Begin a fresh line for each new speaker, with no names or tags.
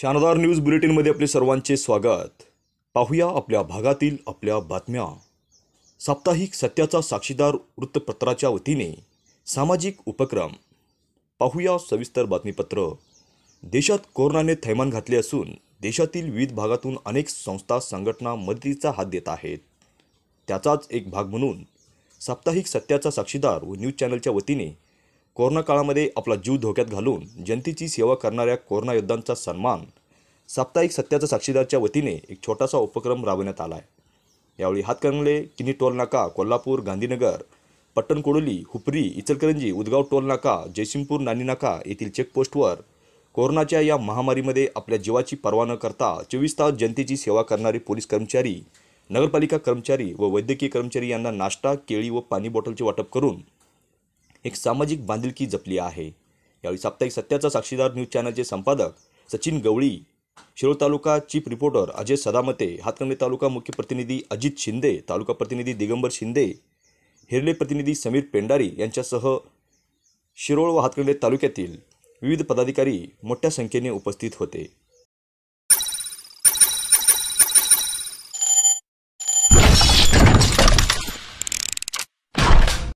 शानदार न्यूज बुलेटिनमध्ये आपले सर्वांचे स्वागत पाहूया आपल्या भागातील आपल्या बातम्या साप्ताहिक सत्याचा साक्षीदार वृत्तपत्राच्या वतीने सामाजिक उपक्रम पाहूया सविस्तर बातमीपत्र देशात कोरोनाने थैमान घातले असून देशातील विविध भागातून अनेक संस्था संघटना मदतीचा हात देत आहेत त्याचाच एक भाग म्हणून साप्ताहिक सत्याचा साक्षीदार व न्यूज चॅनलच्या वतीने कोरोना काळामध्ये आपला जीव धोक्यात घालून जनतेची सेवा करणाऱ्या कोरोना योद्धांचा सन्मान साप्ताहिक सत्याचा साक्षीदारच्या वतीने एक छोटासा उपक्रम राबवण्यात आला आहे यावेळी हातकणंगले किनी टोल नाका कोल्हापूर गांधीनगर पट्टणकोडोली हुपरी इचलकरंजी उदगाव टोल नाका जयसिंगपूर नानी नाका येथील चेकपोस्टवर कोरोनाच्या या महामारीमध्ये आपल्या जीवाची पर्वा न करता चोवीस तास जनतेची सेवा करणारे पोलीस कर्मचारी नगरपालिका कर्मचारी व वैद्यकीय कर्मचारी यांना नाश्ता केळी व पाणी बॉटलचे वाटप करून एक सामाजिक बांधिलकी जपली आहे यावेळी साप्ताहिक सत्याचा साक्षीदार न्यूज चॅनलचे संपादक सचिन गवळी शिरोळ तालुका चीफ रिपोर्टर अजय सदामते हातकंगले तालुका मुख्य प्रतिनिधी अजित शिंदे तालुका प्रतिनिधी दिगंबर शिंदे हिरले प्रतिनिधी समीर पेंडारी यांच्यासह शिरोळ व हातकंगले तालुक्यातील विविध पदाधिकारी मोठ्या संख्येने उपस्थित होते